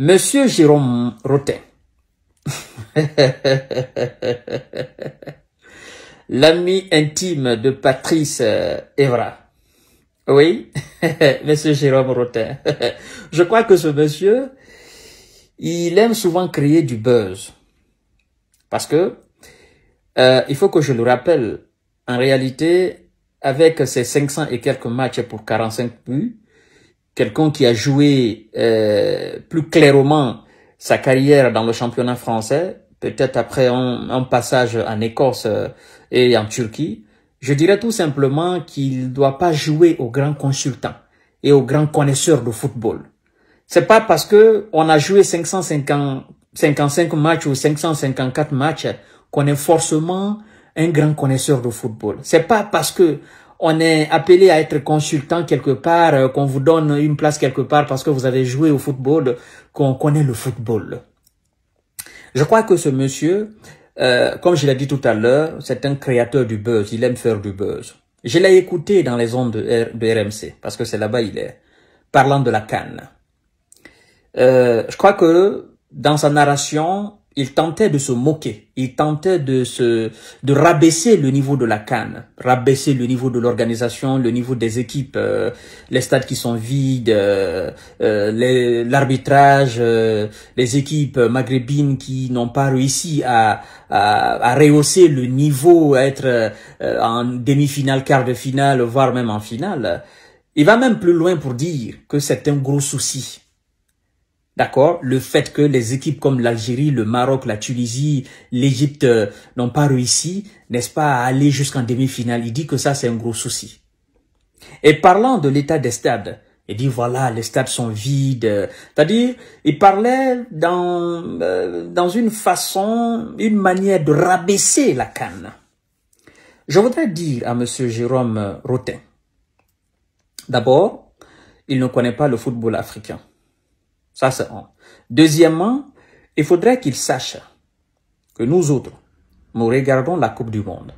Monsieur Jérôme Rotin. L'ami intime de Patrice euh, Evra. Oui, monsieur Jérôme Rotin. Je crois que ce monsieur, il aime souvent créer du buzz. Parce que, euh, il faut que je le rappelle, en réalité, avec ses 500 et quelques matchs pour 45 buts, quelqu'un qui a joué euh, plus clairement sa carrière dans le championnat français, peut-être après un, passage en Écosse euh, et en Turquie, je dirais tout simplement qu'il ne doit pas jouer aux grands consultants et aux grands connaisseurs de football. C'est pas parce que on a joué 555 55 matchs ou 554 matchs qu'on est forcément un grand connaisseur de football. C'est pas parce que on est appelé à être consultant quelque part, euh, qu'on vous donne une place quelque part parce que vous avez joué au football, qu'on connaît le football. Je crois que ce monsieur, euh, comme je l'ai dit tout à l'heure, c'est un créateur du buzz, il aime faire du buzz. Je l'ai écouté dans les ondes de, RMC, parce que c'est là-bas il est, parlant de la canne. Euh, je crois que dans sa narration, il tentait de se moquer, il tentait de se de rabaisser le niveau de la canne, rabaisser le niveau de l'organisation, le niveau des équipes, euh, les stades qui sont vides, euh, euh, l'arbitrage, les, équipes maghrébines qui n'ont pas réussi à, à, à, rehausser le niveau, à être en demi-finale, quart de finale, voire même en finale. Il va même plus loin pour dire que c'est un gros souci D'accord Le fait que les équipes comme l'Algérie, le Maroc, la Tunisie, l'Égypte euh, n'ont pas réussi, n'est-ce pas, à aller jusqu'en demi-finale, il dit que ça, c'est un gros souci. Et parlant de l'état des stades, il dit voilà, les stades sont vides. C'est-à-dire, il parlait dans, euh, dans une façon, une manière de rabaisser la canne. Je voudrais dire à Monsieur Jérôme Rotin, d'abord, il ne connaît pas le football africain. Ça, c'est Deuxièmement, il faudrait qu'ils sachent que nous autres, nous regardons la Coupe du Monde.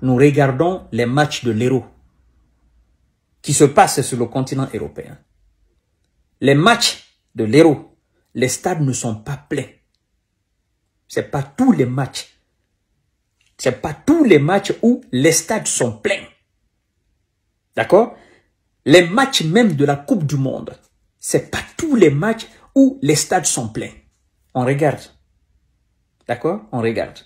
Nous regardons les matchs de l'Euro qui se passent sur le continent européen. Les matchs de l'Euro, les stades ne sont pas pleins. C'est pas tous les matchs. C'est pas tous les matchs où les stades sont pleins. D'accord Les matchs même de la Coupe du Monde c'est pas tous les matchs où les stades sont pleins. On regarde. D'accord On regarde.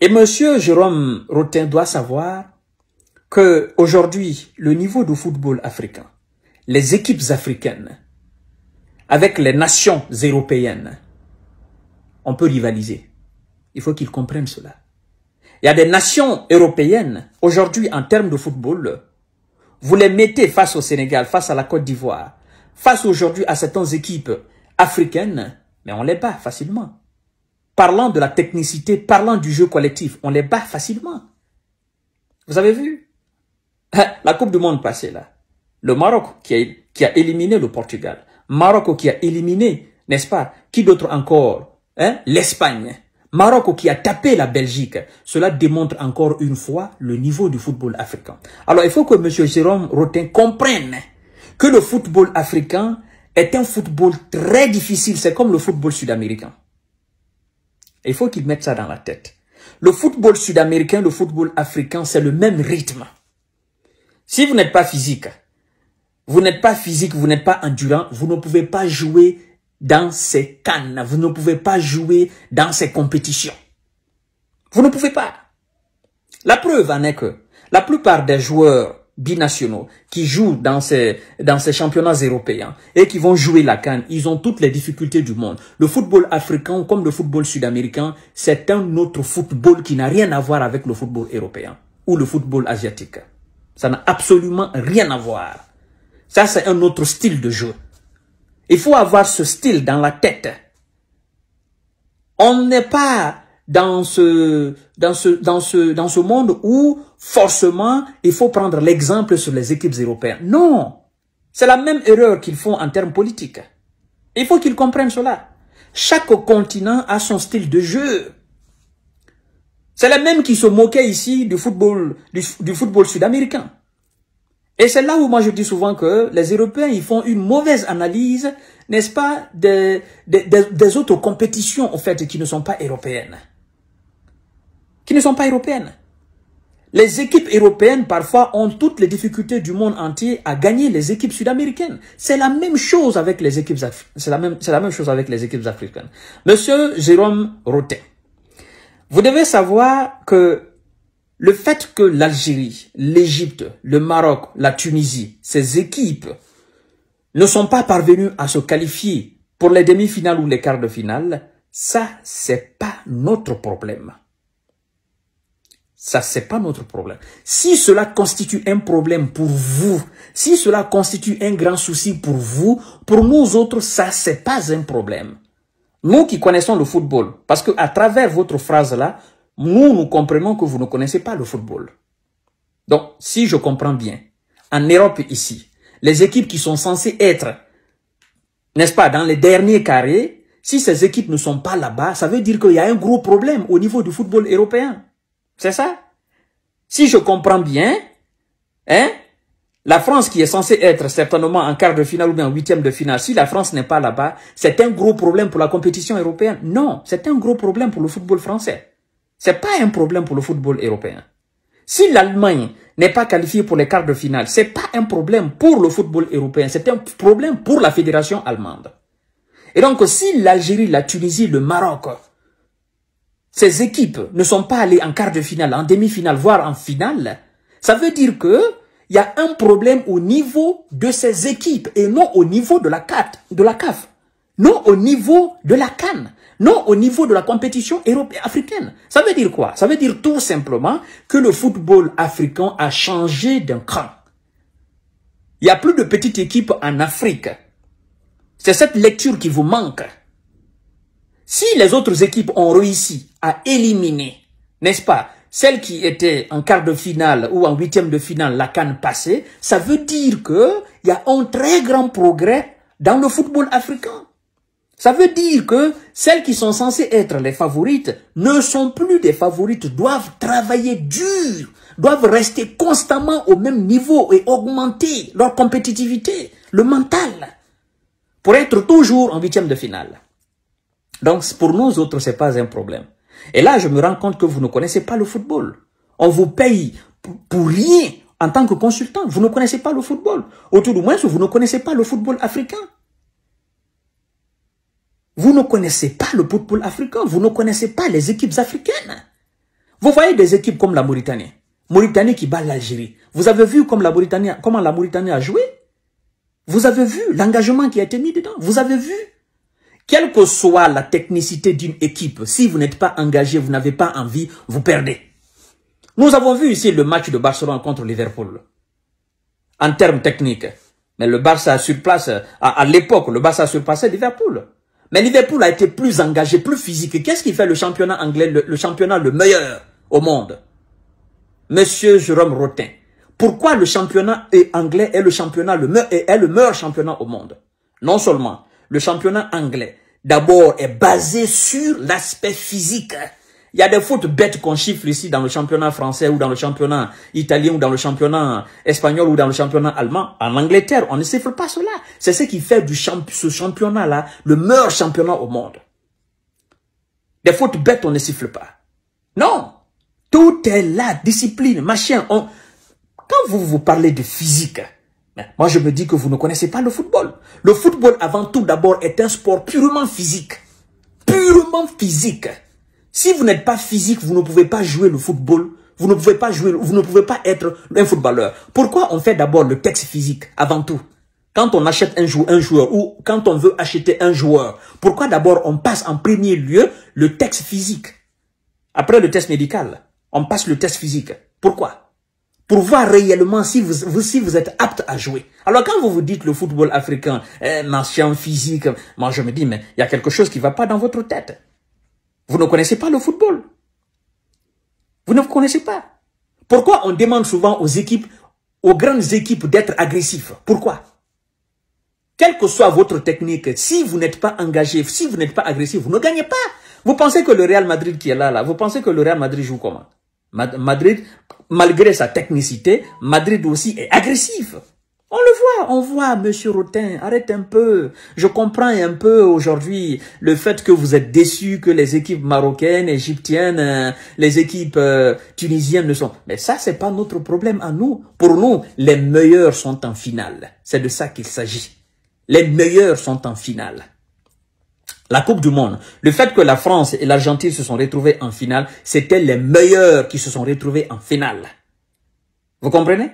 Et monsieur Jérôme Rotin doit savoir que aujourd'hui, le niveau du football africain, les équipes africaines, avec les nations européennes, on peut rivaliser. Il faut qu'ils comprennent cela. Il y a des nations européennes, aujourd'hui en termes de football, vous les mettez face au Sénégal, face à la Côte d'Ivoire, face aujourd'hui à certaines équipes africaines, mais on les bat facilement. Parlant de la technicité, parlant du jeu collectif, on les bat facilement. Vous avez vu La Coupe du Monde passée là. Le Maroc qui a, éliminé le Portugal. Maroc qui a éliminé, n'est-ce pas Qui d'autre encore hein, L'Espagne. Maroc qui a tapé la Belgique. Cela démontre encore une fois le niveau du football africain. Alors il faut que M. Jérôme Rotin comprenne que le football africain est un football très difficile. C'est comme le football sud-américain. Il faut qu'ils mettent ça dans la tête. Le football sud-américain, le football africain, c'est le même rythme. Si vous n'êtes pas physique, vous n'êtes pas physique, vous n'êtes pas endurant, vous ne pouvez pas jouer dans ces cannes, vous ne pouvez pas jouer dans ces compétitions. Vous ne pouvez pas. La preuve en est que la plupart des joueurs binationaux qui jouent dans ces, dans ces championnats européens et qui vont jouer la canne, ils ont toutes les difficultés du monde. Le football africain comme le football sud-américain, c'est un autre football qui n'a rien à voir avec le football européen ou le football asiatique. Ça n'a absolument rien à voir. Ça, c'est un autre style de jeu. Il faut avoir ce style dans la tête. On n'est pas dans ce, dans ce, dans ce, dans ce monde où forcément il faut prendre l'exemple sur les équipes européennes. Non, c'est la même erreur qu'ils font en termes politiques. Il faut qu'ils comprennent cela. Chaque continent a son style de jeu. C'est la même qui se moquait ici du football, du, football sud-américain. Et c'est là où moi je dis souvent que les Européens, ils font une mauvaise analyse, n'est-ce pas, des, des, des, autres compétitions, en fait, qui ne sont pas européennes qui ne sont pas européennes. Les équipes européennes, parfois, ont toutes les difficultés du monde entier à gagner les équipes sud-américaines. C'est la même chose avec les équipes, la même, chose avec les équipes africaines. Monsieur Jérôme Rotet, vous devez savoir que le fait que l'Algérie, l'Égypte, le Maroc, la Tunisie, ces équipes ne sont pas parvenues à se qualifier pour les demi-finales ou les quarts de finale, ça, c'est pas notre problème. Ça, c'est pas notre problème. Si cela constitue un problème pour vous, si cela constitue un grand souci pour vous, pour nous autres, ça, c'est pas un problème. Nous qui connaissons le football, parce que à travers votre phrase-là, nous, nous comprenons que vous ne connaissez pas le football. Donc, si je comprends bien, en Europe ici, les équipes qui sont censées être, n'est-ce pas, dans les derniers carrés, si ces équipes ne sont pas là-bas, ça veut dire qu'il y a un gros problème au niveau du football européen. C'est ça. Si je comprends bien, hein, la France qui est censée être certainement en quart de finale ou bien en huitième de finale, si la France n'est pas là-bas, c'est un gros problème pour la compétition européenne. Non, c'est un gros problème pour le football français. C'est pas un problème pour le football européen. Si l'Allemagne n'est pas qualifiée pour les quarts de finale, c'est pas un problème pour le football européen, c'est un problème pour la fédération allemande. Et donc, si l'Algérie, la Tunisie, le Maroc, ces équipes ne sont pas allées en quart de finale, en demi-finale, voire en finale, ça veut dire que il y a un problème au niveau de ces équipes et non au niveau de la, carte, de la CAF, non au niveau de la Cannes, non au niveau de la compétition européenne africaine. Ça veut dire quoi Ça veut dire tout simplement que le football africain a changé d'un cran. Il y a plus de petites équipes en Afrique. C'est cette lecture qui vous manque si les autres équipes ont réussi à éliminer, n'est-ce pas, celles qui étaient en quart de finale ou en huitième de finale la canne passée, ça veut dire que il y a un très grand progrès dans le football africain. Ça veut dire que celles qui sont censées être les favorites ne sont plus des favorites, doivent travailler dur, doivent rester constamment au même niveau et augmenter leur compétitivité, le mental, pour être toujours en huitième de finale. Donc, pour nous autres, c'est pas un problème. Et là, je me rends compte que vous ne connaissez pas le football. On vous paye pour rien en tant que consultant. Vous ne connaissez pas le football. Autour du moins, vous ne connaissez pas le football africain. Vous ne connaissez pas le football africain. Vous ne connaissez pas les équipes africaines. Vous voyez des équipes comme la Mauritanie. Mauritanie qui bat l'Algérie. Vous avez vu comme comment la Mauritanie a joué Vous avez vu l'engagement qui a été mis dedans Vous avez vu quelle que soit la technicité d'une équipe, si vous n'êtes pas engagé, vous n'avez pas envie, vous perdez. Nous avons vu ici le match de Barcelone contre Liverpool. En termes techniques. Mais le Barça a place, à, l'époque, le Barça surpassait Liverpool. Mais Liverpool a été plus engagé, plus physique. Qu'est-ce qui fait le championnat anglais, le, championnat le meilleur au monde Monsieur Jérôme Rotin, pourquoi le championnat anglais est le championnat le, est le meilleur championnat au monde Non seulement, le championnat anglais, d'abord, est basé sur l'aspect physique. Il y a des fautes bêtes qu'on chiffre ici dans le championnat français ou dans le championnat italien ou dans le championnat espagnol ou dans le championnat allemand. En Angleterre, on ne siffle pas cela. C'est ce qui fait du champ ce championnat-là le meilleur championnat au monde. Des fautes bêtes, on ne siffle pas. Non, tout est là, discipline, machin. On... Quand vous vous parlez de physique, moi, je me dis que vous ne connaissez pas le football. Le football, avant tout, d'abord, est un sport purement physique. Purement physique. Si vous n'êtes pas physique, vous ne pouvez pas jouer le football. Vous ne pouvez pas jouer, vous ne pouvez pas être un footballeur. Pourquoi on fait d'abord le texte physique, avant tout Quand on achète un, joueur, un joueur ou quand on veut acheter un joueur, pourquoi d'abord on passe en premier lieu le texte physique Après le test médical, on passe le test physique. Pourquoi pour voir réellement si vous, si vous êtes apte à jouer. Alors quand vous vous dites le football africain, eh, ma physique, moi je me dis, mais il y a quelque chose qui va pas dans votre tête. Vous ne connaissez pas le football. Vous ne connaissez pas. Pourquoi on demande souvent aux équipes, aux grandes équipes d'être agressifs Pourquoi Quelle que soit votre technique, si vous n'êtes pas engagé, si vous n'êtes pas agressif, vous ne gagnez pas. Vous pensez que le Real Madrid qui est là, là, vous pensez que le Real Madrid joue comment Madrid, malgré sa technicité, Madrid aussi est agressif. On le voit, on voit, Monsieur Rotin, arrête un peu. Je comprends un peu aujourd'hui le fait que vous êtes déçu que les équipes marocaines, égyptiennes, les équipes euh, tunisiennes ne sont. Mais ça, c'est pas notre problème à nous. Pour nous, les meilleurs sont en finale. C'est de ça qu'il s'agit. Les meilleurs sont en finale. La Coupe du Monde, le fait que la France et l'Argentine se sont retrouvés en finale, c'était les meilleurs qui se sont retrouvés en finale. Vous comprenez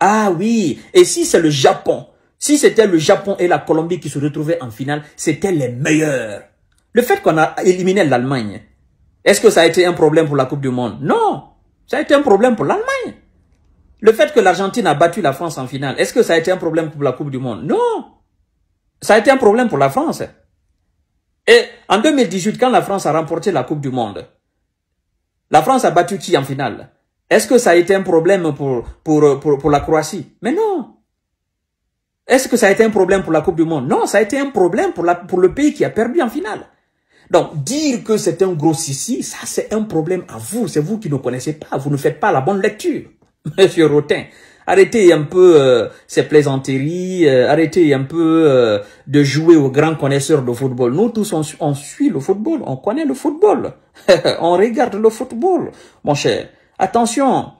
Ah oui, et si c'est le Japon, si c'était le Japon et la Colombie qui se retrouvaient en finale, c'était les meilleurs. Le fait qu'on a éliminé l'Allemagne, est-ce que ça a été un problème pour la Coupe du Monde Non, ça a été un problème pour l'Allemagne. Le fait que l'Argentine a battu la France en finale, est-ce que ça a été un problème pour la Coupe du Monde Non, ça a été un problème pour la France. Et en 2018, quand la France a remporté la Coupe du Monde, la France a battu qui en finale Est-ce que ça a été un problème pour, pour, pour, la Croatie Mais non Est-ce que ça a été un problème pour la Coupe du Monde Non, ça a été un problème pour, la, pour le pays qui a perdu en finale. Donc, dire que c'est un gros sissi, ça c'est un problème à vous. C'est vous qui ne connaissez pas, vous ne faites pas la bonne lecture, monsieur Rotin. Arrêtez un peu euh, ces plaisanteries, euh, arrêtez un peu euh, de jouer aux grands connaisseurs de football. Nous tous, on, suit le football, on connaît le football, on regarde le football, mon cher. Attention,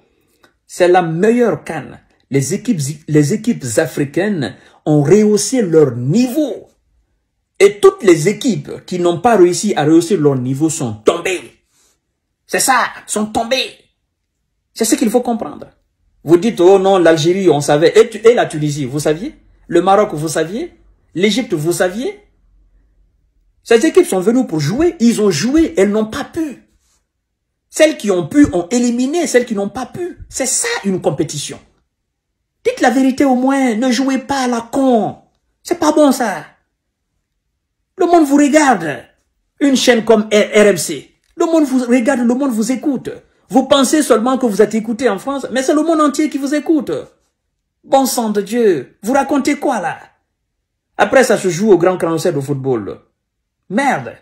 c'est la meilleure canne. Les équipes, les équipes africaines ont rehaussé leur niveau. Et toutes les équipes qui n'ont pas réussi à rehausser leur niveau sont tombées. C'est ça, sont tombées. C'est ce qu'il faut comprendre. Vous dites, oh non, l'Algérie, on savait. Et, et, la Tunisie, vous saviez Le Maroc, vous saviez L'Égypte, vous saviez Ces équipes sont venues pour jouer. Ils ont joué, elles n'ont pas pu. Celles qui ont pu ont éliminé celles qui n'ont pas pu. C'est ça une compétition. Dites la vérité au moins. Ne jouez pas à la con. C'est pas bon ça. Le monde vous regarde. Une chaîne comme RMC. Le monde vous regarde, le monde vous écoute. Vous pensez seulement que vous êtes écouté en France, mais c'est le monde entier qui vous écoute. Bon sang de Dieu, vous racontez quoi là Après, ça se joue au grand concert de football. Merde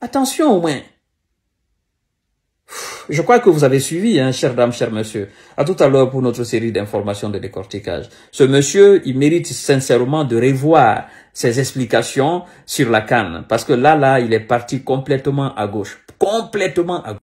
Attention au moins je crois que vous avez suivi, hein, chère dame, cher monsieur. À tout à l'heure pour notre série d'informations de décortiquage. Ce monsieur, il mérite sincèrement de revoir ses explications sur la canne. Parce que là, là, il est parti complètement à gauche. Complètement à gauche.